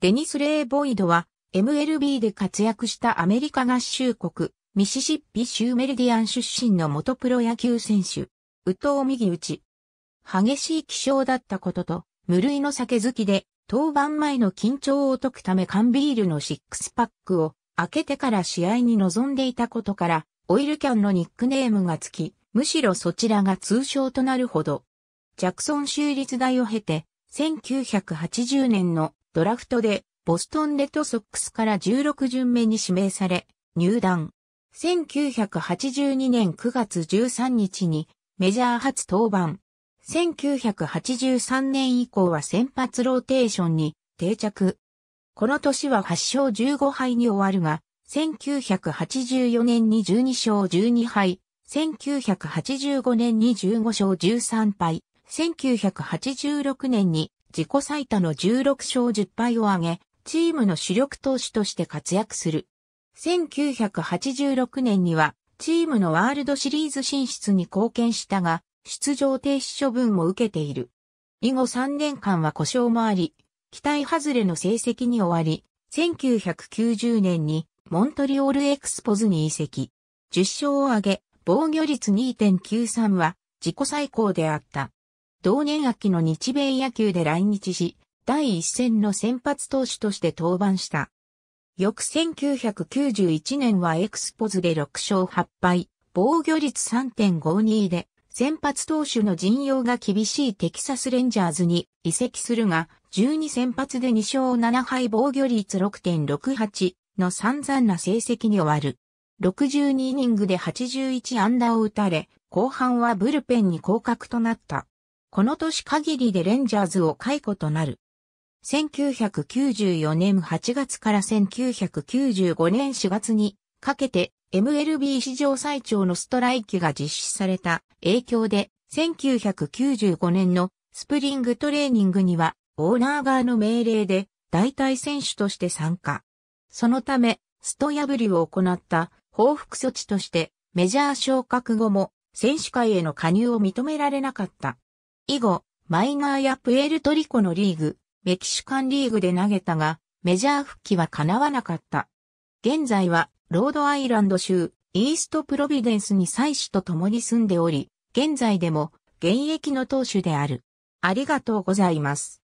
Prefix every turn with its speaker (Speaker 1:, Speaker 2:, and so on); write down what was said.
Speaker 1: デニス・レイ・ボイドは、MLB で活躍したアメリカ合衆国、ミシシッピ州メリディアン出身の元プロ野球選手、宇藤右打ち。激しい気象だったことと、無類の酒好きで、登板前の緊張を解くため缶ビールのシックスパックを開けてから試合に臨んでいたことから、オイルキャンのニックネームがつき、むしろそちらが通称となるほど。ジャクソン州立大を経て、1980年のドラフトでボストンレッドソックスから16巡目に指名され、入団。1982年9月13日にメジャー初登板。1983年以降は先発ローテーションに定着。この年は8勝15敗に終わるが、1984年に12勝12敗、1985年に15勝13敗、1986年に自己最多の16勝10敗を挙げ、チームの主力投手として活躍する。1986年には、チームのワールドシリーズ進出に貢献したが、出場停止処分を受けている。以後3年間は故障もあり、期待外れの成績に終わり、1990年にモントリオールエクスポズに移籍。10勝を挙げ、防御率2.93は自己最高であった。同年秋の日米野球で来日し、第一戦の先発投手として登板した。翌1991年はエクスポズで6勝8敗、防御率3.52で、先発投手の陣容が厳しいテキサスレンジャーズに移籍するが、12先発で2勝7敗防御率6.68の散々な成績に終わる。62イニングで81安打を打たれ、後半はブルペンに降格となった。この年限りでレンジャーズを解雇となる。1994年8月から1995年4月にかけて MLB 史上最長のストライキが実施された影響で1995年のスプリングトレーニングにはオーナー側の命令で代替選手として参加。そのため、スト破りを行った報復措置としてメジャー昇格後も選手会への加入を認められなかった。以後、マイナーやプエルトリコのリーグ、メキシカンリーグで投げたが、メジャー復帰は叶わなかった。現在は、ロードアイランド州、イーストプロビデンスに妻子と共に住んでおり、現在でも現役の投手である。ありがとうございます。